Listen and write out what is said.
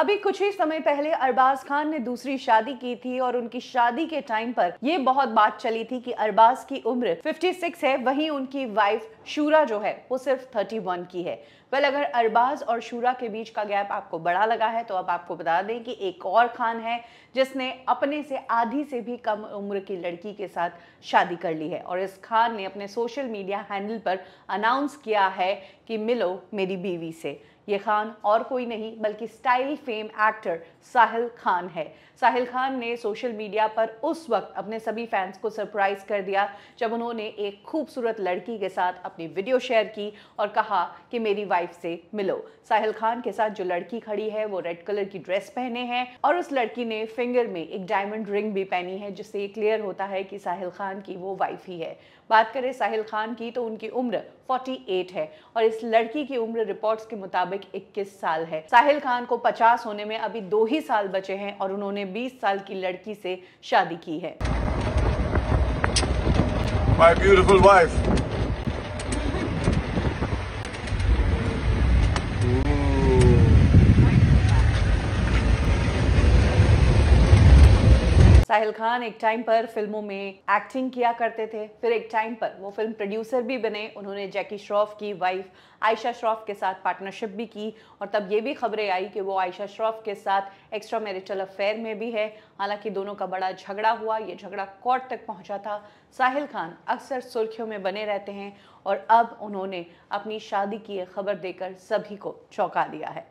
अभी कुछ ही समय पहले अरबाज खान ने दूसरी शादी की थी और उनकी शादी के टाइम पर ये बहुत बात चली थी कि अरबाज की उम्र 56 है वहीं उनकी वाइफ शूरा जो है वो सिर्फ 31 की है वेल अगर अरबाज और शूरा के बीच का गैप आपको बड़ा लगा है तो अब आपको बता दें कि एक और खान है जिसने अपने से आधी से भी कम उम्र की लड़की के साथ शादी कर ली है और इस खान ने अपने सोशल मीडिया हैंडल पर अनाउंस किया है कि मिलो मेरी बीवी से ये खान और कोई नहीं बल्कि style fame actor Sahil Khan है साहिल खान ने सोशल मीडिया पर उस वक्त अपने सभी फैंस को सरप्राइज कर दिया जब उन्होंने एक खूबसूरत लड़की के साथ अपनी वीडियो शेयर की और कहा कि मेरी वाइफ से मिलो साहिल खान के साथ जो लड़की खड़ी है वो रेड कलर की ड्रेस पहने हैं और उस लड़की ने फिंगर में एक डायमंड रिंग भी पहनी है जिससे ये क्लियर होता है कि साहिल खान की वो वाइफ ही है बात करें साहिल खान की तो उनकी उम्र 48 है और इस लड़की की उम्र रिपोर्ट्स के मुताबिक 21 साल है साहिल खान को 50 होने में अभी दो ही साल बचे हैं और उन्होंने 20 साल की लड़की से शादी की है My beautiful wife. साहिल खान एक टाइम पर फिल्मों में एक्टिंग किया करते थे फिर एक टाइम पर वो फिल्म प्रोड्यूसर भी बने उन्होंने जैकी श्रॉफ की वाइफ आयशा श्रॉफ के साथ पार्टनरशिप भी की और तब ये भी खबरें आई कि वो आयशा श्रॉफ के साथ एक्स्ट्रा मैरिटल अफेयर में भी है हालांकि दोनों का बड़ा झगड़ा हुआ ये झगड़ा कोर्ट तक पहुंचा था साहिल खान अक्सर सुर्खियों में बने रहते हैं और अब उन्होंने अपनी शादी की खबर देकर सभी को चौंका दिया है